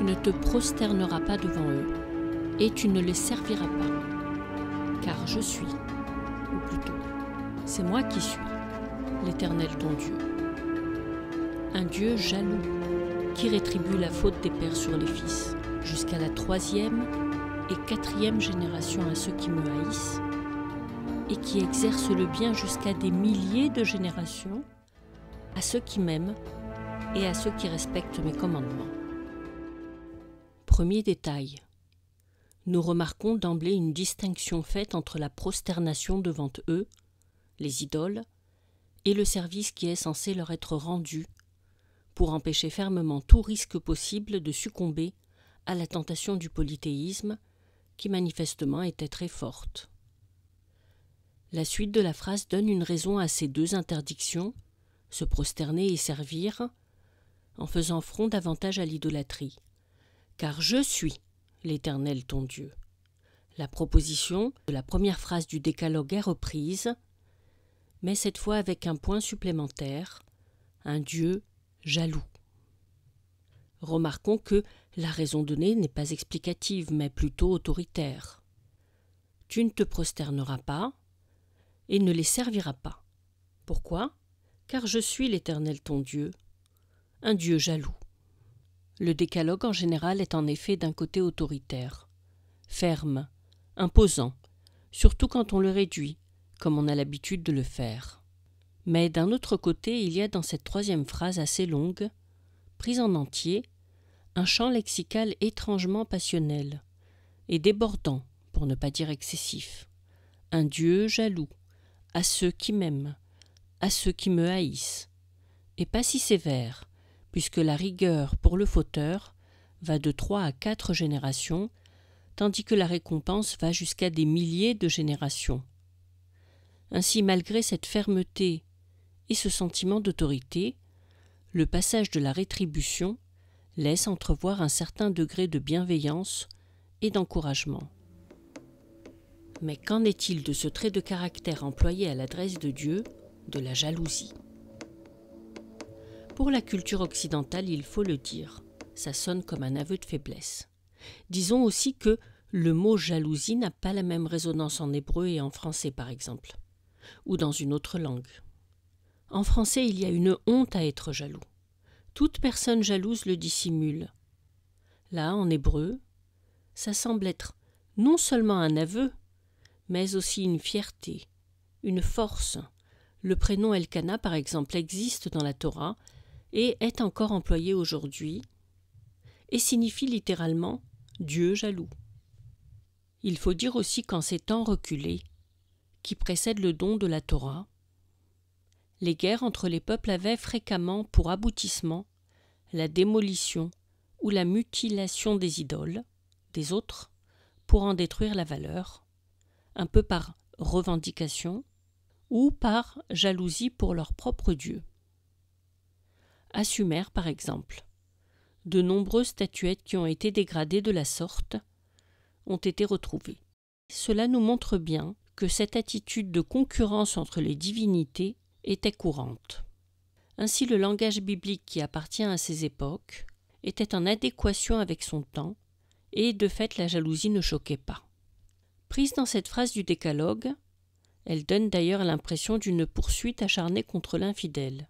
tu ne te prosterneras pas devant eux, et tu ne les serviras pas. Car je suis, ou plutôt, c'est moi qui suis, l'Éternel ton Dieu. Un Dieu jaloux, qui rétribue la faute des pères sur les fils, jusqu'à la troisième et quatrième génération à ceux qui me haïssent, et qui exerce le bien jusqu'à des milliers de générations, à ceux qui m'aiment et à ceux qui respectent mes commandements premier détail. Nous remarquons d'emblée une distinction faite entre la prosternation devant eux, les idoles, et le service qui est censé leur être rendu, pour empêcher fermement tout risque possible de succomber à la tentation du polythéisme, qui manifestement était très forte. La suite de la phrase donne une raison à ces deux interdictions, se prosterner et servir, en faisant front davantage à l'idolâtrie. Car je suis l'Éternel ton Dieu. La proposition de la première phrase du décalogue est reprise, mais cette fois avec un point supplémentaire, un Dieu jaloux. Remarquons que la raison donnée n'est pas explicative, mais plutôt autoritaire. Tu ne te prosterneras pas et ne les serviras pas. Pourquoi Car je suis l'Éternel ton Dieu, un Dieu jaloux. Le décalogue en général est en effet d'un côté autoritaire, ferme, imposant, surtout quand on le réduit, comme on a l'habitude de le faire. Mais d'un autre côté, il y a dans cette troisième phrase assez longue, prise en entier, un champ lexical étrangement passionnel, et débordant, pour ne pas dire excessif. Un Dieu jaloux, à ceux qui m'aiment, à ceux qui me haïssent, et pas si sévère, puisque la rigueur pour le fauteur va de trois à quatre générations, tandis que la récompense va jusqu'à des milliers de générations. Ainsi, malgré cette fermeté et ce sentiment d'autorité, le passage de la rétribution laisse entrevoir un certain degré de bienveillance et d'encouragement. Mais qu'en est-il de ce trait de caractère employé à l'adresse de Dieu, de la jalousie pour la culture occidentale, il faut le dire, ça sonne comme un aveu de faiblesse. Disons aussi que le mot jalousie n'a pas la même résonance en hébreu et en français, par exemple, ou dans une autre langue. En français, il y a une honte à être jaloux. Toute personne jalouse le dissimule. Là, en hébreu, ça semble être non seulement un aveu, mais aussi une fierté, une force. Le prénom Elkana, par exemple, existe dans la Torah et est encore employé aujourd'hui, et signifie littéralement Dieu jaloux. Il faut dire aussi qu'en ces temps reculés, qui précèdent le don de la Torah, les guerres entre les peuples avaient fréquemment pour aboutissement la démolition ou la mutilation des idoles, des autres, pour en détruire la valeur, un peu par revendication ou par jalousie pour leur propre Dieu à par exemple. De nombreuses statuettes qui ont été dégradées de la sorte ont été retrouvées. Cela nous montre bien que cette attitude de concurrence entre les divinités était courante. Ainsi le langage biblique qui appartient à ces époques était en adéquation avec son temps, et de fait la jalousie ne choquait pas. Prise dans cette phrase du décalogue, elle donne d'ailleurs l'impression d'une poursuite acharnée contre l'infidèle.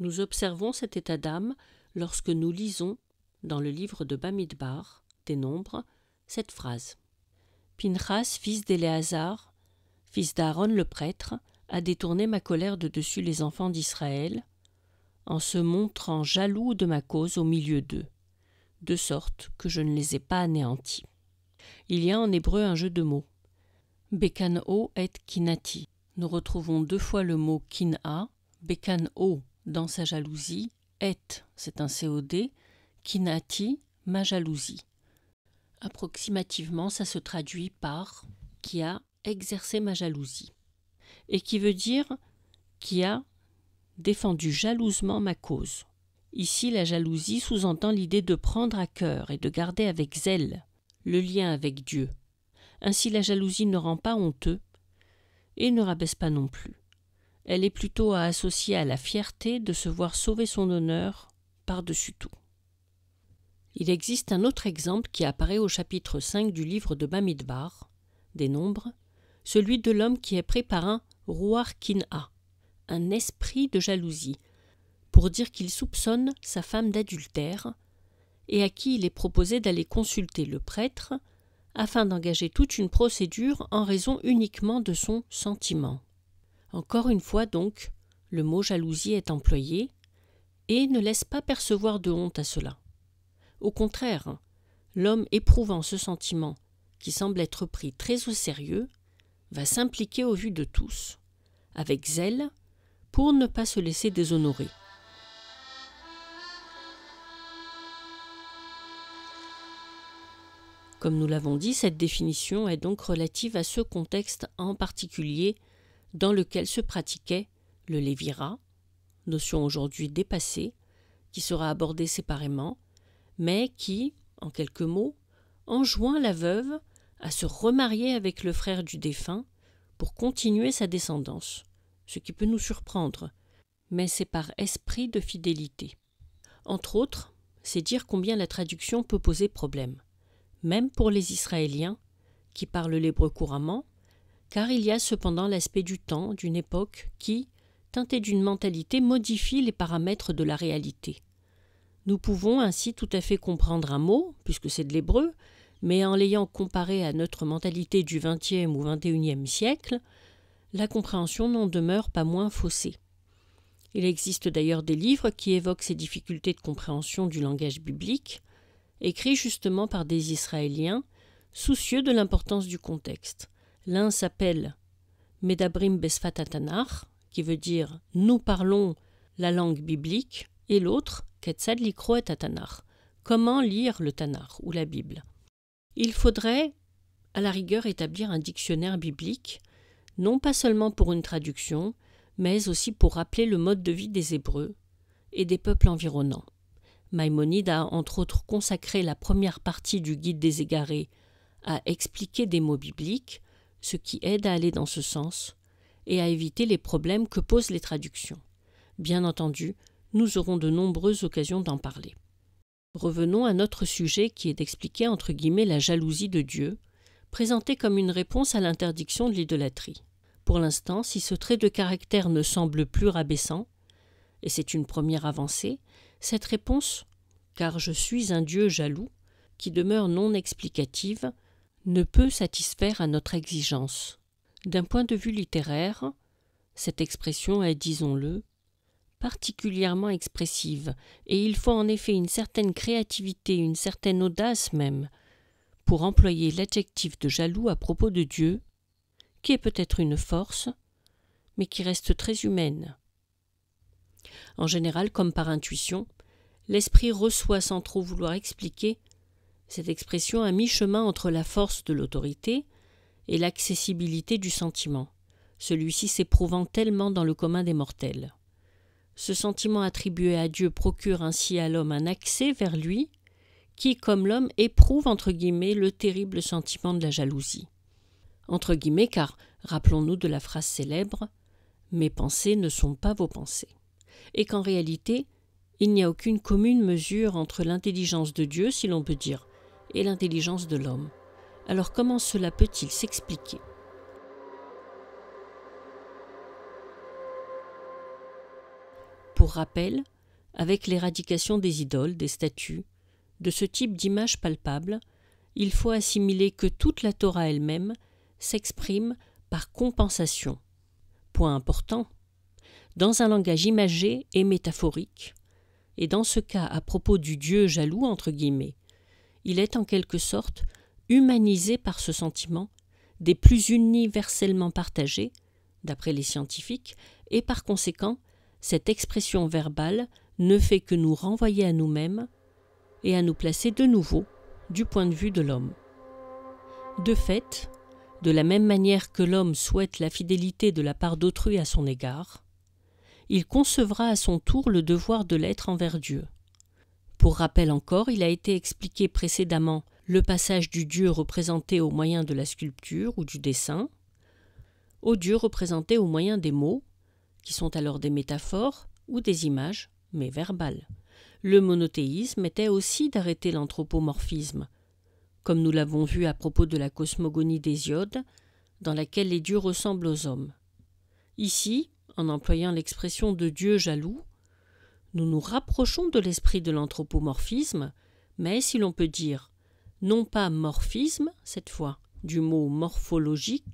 Nous observons cet état d'âme lorsque nous lisons, dans le livre de Bamidbar, des Nombres, cette phrase. Pinchas, fils d'Éléazar, fils d'Aaron le prêtre, a détourné ma colère de dessus les enfants d'Israël, en se montrant jaloux de ma cause au milieu d'eux, de sorte que je ne les ai pas anéantis. Il y a en hébreu un jeu de mots. Bekan-o et kinati. Nous retrouvons deux fois le mot kina, bekano dans sa jalousie, est, c'est un COD, qui kinati, ma jalousie. Approximativement, ça se traduit par qui a exercé ma jalousie, et qui veut dire qui a défendu jalousement ma cause. Ici, la jalousie sous-entend l'idée de prendre à cœur et de garder avec zèle le lien avec Dieu. Ainsi, la jalousie ne rend pas honteux et ne rabaisse pas non plus. Elle est plutôt à associer à la fierté de se voir sauver son honneur par-dessus tout. Il existe un autre exemple qui apparaît au chapitre 5 du livre de Bamidbar, des Nombres, celui de l'homme qui est pris par un ruarkin un esprit de jalousie, pour dire qu'il soupçonne sa femme d'adultère, et à qui il est proposé d'aller consulter le prêtre afin d'engager toute une procédure en raison uniquement de son sentiment. Encore une fois donc, le mot jalousie est employé et ne laisse pas percevoir de honte à cela. Au contraire, l'homme éprouvant ce sentiment, qui semble être pris très au sérieux, va s'impliquer au vu de tous, avec zèle, pour ne pas se laisser déshonorer. Comme nous l'avons dit, cette définition est donc relative à ce contexte en particulier dans lequel se pratiquait le lévira, notion aujourd'hui dépassée, qui sera abordée séparément, mais qui, en quelques mots, enjoint la veuve à se remarier avec le frère du défunt pour continuer sa descendance, ce qui peut nous surprendre, mais c'est par esprit de fidélité. Entre autres, c'est dire combien la traduction peut poser problème, même pour les Israéliens, qui parlent l'hébreu couramment, car il y a cependant l'aspect du temps, d'une époque, qui, teinté d'une mentalité, modifie les paramètres de la réalité. Nous pouvons ainsi tout à fait comprendre un mot, puisque c'est de l'hébreu, mais en l'ayant comparé à notre mentalité du XXe ou XXIe siècle, la compréhension n'en demeure pas moins faussée. Il existe d'ailleurs des livres qui évoquent ces difficultés de compréhension du langage biblique, écrits justement par des Israéliens, soucieux de l'importance du contexte. L'un s'appelle Medabrim Besfat qui veut dire Nous parlons la langue biblique, et l'autre Ketzad Comment lire le Tanar ou la Bible Il faudrait, à la rigueur, établir un dictionnaire biblique, non pas seulement pour une traduction, mais aussi pour rappeler le mode de vie des Hébreux et des peuples environnants. Maïmonide a entre autres consacré la première partie du Guide des égarés à expliquer des mots bibliques, ce qui aide à aller dans ce sens et à éviter les problèmes que posent les traductions. Bien entendu, nous aurons de nombreuses occasions d'en parler. Revenons à notre sujet qui est d'expliquer entre guillemets la jalousie de Dieu, présentée comme une réponse à l'interdiction de l'idolâtrie. Pour l'instant, si ce trait de caractère ne semble plus rabaissant, et c'est une première avancée, cette réponse car je suis un Dieu jaloux, qui demeure non explicative, ne peut satisfaire à notre exigence. D'un point de vue littéraire, cette expression est, disons-le, particulièrement expressive, et il faut en effet une certaine créativité, une certaine audace même, pour employer l'adjectif de jaloux à propos de Dieu, qui est peut-être une force, mais qui reste très humaine. En général, comme par intuition, l'esprit reçoit sans trop vouloir expliquer cette expression a mi-chemin entre la force de l'autorité et l'accessibilité du sentiment, celui-ci s'éprouvant tellement dans le commun des mortels. Ce sentiment attribué à Dieu procure ainsi à l'homme un accès vers lui, qui, comme l'homme, éprouve entre guillemets le terrible sentiment de la jalousie. Entre guillemets, car rappelons-nous de la phrase célèbre Mes pensées ne sont pas vos pensées. Et qu'en réalité, il n'y a aucune commune mesure entre l'intelligence de Dieu, si l'on peut dire et l'intelligence de l'homme. Alors comment cela peut-il s'expliquer Pour rappel, avec l'éradication des idoles, des statues, de ce type d'images palpables, il faut assimiler que toute la Torah elle-même s'exprime par compensation. Point important, dans un langage imagé et métaphorique, et dans ce cas à propos du Dieu jaloux, entre guillemets, il est en quelque sorte humanisé par ce sentiment, des plus universellement partagés, d'après les scientifiques, et par conséquent, cette expression verbale ne fait que nous renvoyer à nous-mêmes et à nous placer de nouveau du point de vue de l'homme. De fait, de la même manière que l'homme souhaite la fidélité de la part d'autrui à son égard, il concevra à son tour le devoir de l'être envers Dieu. Pour rappel encore, il a été expliqué précédemment le passage du dieu représenté au moyen de la sculpture ou du dessin, au dieu représenté au moyen des mots, qui sont alors des métaphores ou des images, mais verbales. Le monothéisme était aussi d'arrêter l'anthropomorphisme, comme nous l'avons vu à propos de la cosmogonie d'Hésiode, dans laquelle les dieux ressemblent aux hommes. Ici, en employant l'expression de dieu jaloux, nous nous rapprochons de l'esprit de l'anthropomorphisme, mais si l'on peut dire non pas morphisme, cette fois, du mot morphologique,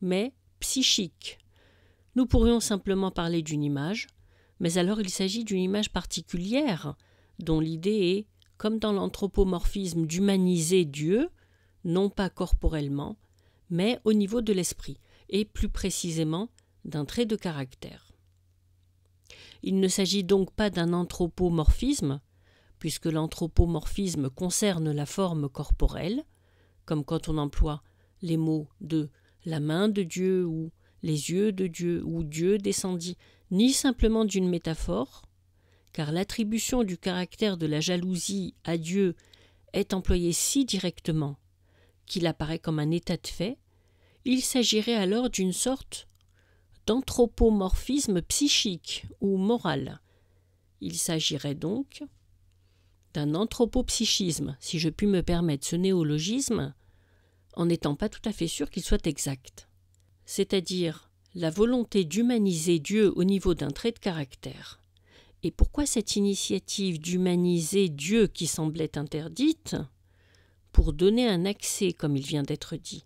mais psychique. Nous pourrions simplement parler d'une image, mais alors il s'agit d'une image particulière, dont l'idée est, comme dans l'anthropomorphisme, d'humaniser Dieu, non pas corporellement, mais au niveau de l'esprit, et plus précisément d'un trait de caractère. Il ne s'agit donc pas d'un anthropomorphisme, puisque l'anthropomorphisme concerne la forme corporelle, comme quand on emploie les mots de la main de Dieu ou les yeux de Dieu ou Dieu descendit, ni simplement d'une métaphore, car l'attribution du caractère de la jalousie à Dieu est employée si directement qu'il apparaît comme un état de fait, il s'agirait alors d'une sorte anthropomorphisme psychique ou moral. Il s'agirait donc d'un anthropopsychisme, si je puis me permettre ce néologisme, en n'étant pas tout à fait sûr qu'il soit exact. C'est-à-dire la volonté d'humaniser Dieu au niveau d'un trait de caractère. Et pourquoi cette initiative d'humaniser Dieu qui semblait interdite Pour donner un accès, comme il vient d'être dit.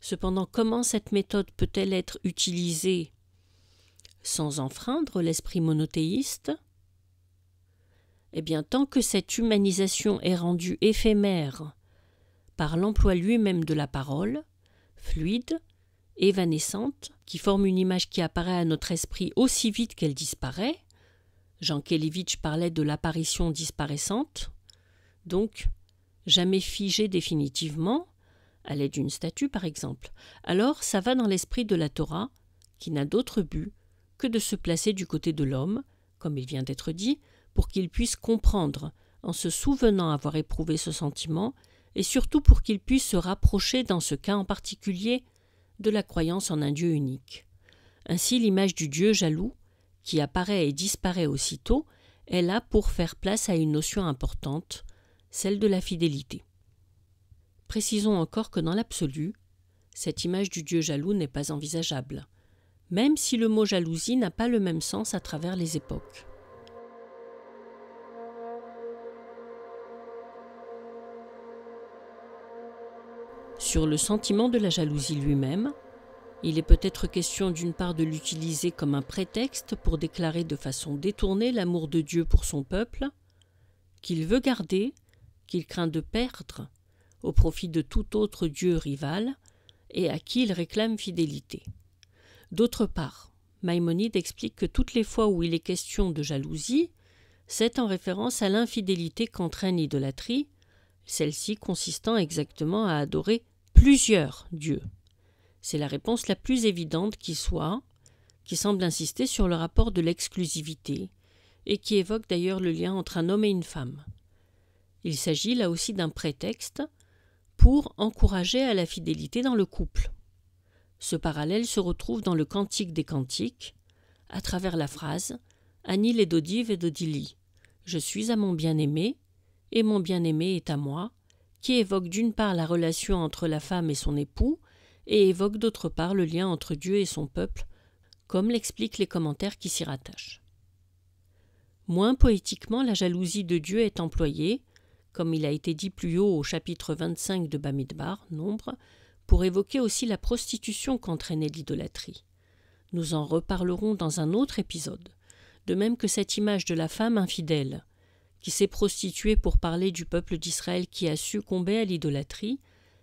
Cependant, comment cette méthode peut-elle être utilisée sans enfreindre l'esprit monothéiste Eh bien, tant que cette humanisation est rendue éphémère par l'emploi lui-même de la parole, fluide, évanescente, qui forme une image qui apparaît à notre esprit aussi vite qu'elle disparaît, Jean Kelevitch parlait de l'apparition disparaissante, donc jamais figée définitivement, à l'aide d'une statue par exemple, alors ça va dans l'esprit de la Torah, qui n'a d'autre but que de se placer du côté de l'homme, comme il vient d'être dit, pour qu'il puisse comprendre, en se souvenant avoir éprouvé ce sentiment, et surtout pour qu'il puisse se rapprocher, dans ce cas en particulier, de la croyance en un Dieu unique. Ainsi l'image du Dieu jaloux, qui apparaît et disparaît aussitôt, est là pour faire place à une notion importante, celle de la fidélité. Précisons encore que dans l'absolu, cette image du Dieu jaloux n'est pas envisageable même si le mot jalousie n'a pas le même sens à travers les époques. Sur le sentiment de la jalousie lui-même, il est peut-être question d'une part de l'utiliser comme un prétexte pour déclarer de façon détournée l'amour de Dieu pour son peuple, qu'il veut garder, qu'il craint de perdre, au profit de tout autre Dieu rival, et à qui il réclame fidélité. D'autre part, Maïmonide explique que toutes les fois où il est question de jalousie, c'est en référence à l'infidélité qu'entraîne l'idolâtrie, celle-ci consistant exactement à adorer plusieurs dieux. C'est la réponse la plus évidente qui soit, qui semble insister sur le rapport de l'exclusivité, et qui évoque d'ailleurs le lien entre un homme et une femme. Il s'agit là aussi d'un prétexte pour encourager à la fidélité dans le couple. Ce parallèle se retrouve dans le Cantique des Cantiques, à travers la phrase Anil et d'Odive et d'Odili. Je suis à mon bien-aimé, et mon bien-aimé est à moi, qui évoque d'une part la relation entre la femme et son époux, et évoque d'autre part le lien entre Dieu et son peuple, comme l'expliquent les commentaires qui s'y rattachent. Moins poétiquement, la jalousie de Dieu est employée, comme il a été dit plus haut au chapitre 25 de Bamidbar, Nombre, pour évoquer aussi la prostitution qu'entraînait l'idolâtrie. Nous en reparlerons dans un autre épisode, de même que cette image de la femme infidèle, qui s'est prostituée pour parler du peuple d'Israël qui a succombé à l'idolâtrie,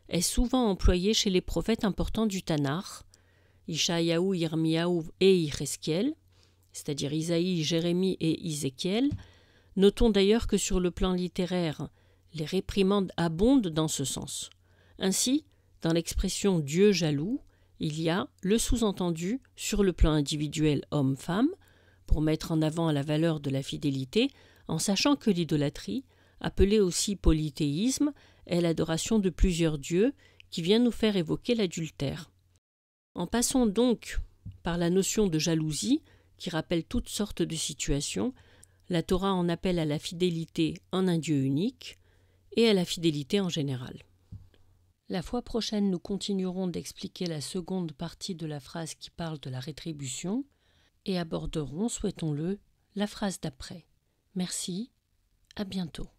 est souvent employée chez les prophètes importants du Tanakh, Ishaïaou, Irmiaou et Ireskiel, c'est-à-dire Isaïe, Jérémie et Ézéchiel. Notons d'ailleurs que sur le plan littéraire, les réprimandes abondent dans ce sens. Ainsi, dans l'expression Dieu jaloux, il y a le sous-entendu sur le plan individuel homme-femme, pour mettre en avant la valeur de la fidélité, en sachant que l'idolâtrie, appelée aussi polythéisme, est l'adoration de plusieurs dieux qui vient nous faire évoquer l'adultère. En passant donc par la notion de jalousie, qui rappelle toutes sortes de situations, la Torah en appelle à la fidélité en un Dieu unique et à la fidélité en général. La fois prochaine, nous continuerons d'expliquer la seconde partie de la phrase qui parle de la rétribution et aborderons, souhaitons-le, la phrase d'après. Merci, à bientôt.